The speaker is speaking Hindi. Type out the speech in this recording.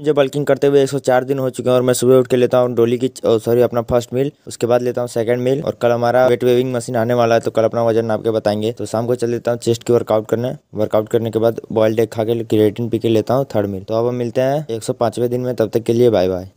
मुझे बल्किंग करते हुए 104 दिन हो चुके हैं और मैं सुबह उठ के लेता हूँ डोली की सॉरी अपना फर्स्ट मील उसके बाद लेता हूँ सेकंड मील और कल हमारा वेट वेविंग मशीन आने वाला है तो कल अपना वजन नाप के बताएंगे तो शाम को चल लेता हूँ चेस्ट की वर्कआउट करने वर्कआउट करने के बाद बॉइल्ड एग खा के क्रिएटिन पी के लेता हूँ थर्ड मील तो अब हम मिलते हैं एक दिन में तब तक के लिए बाय बाय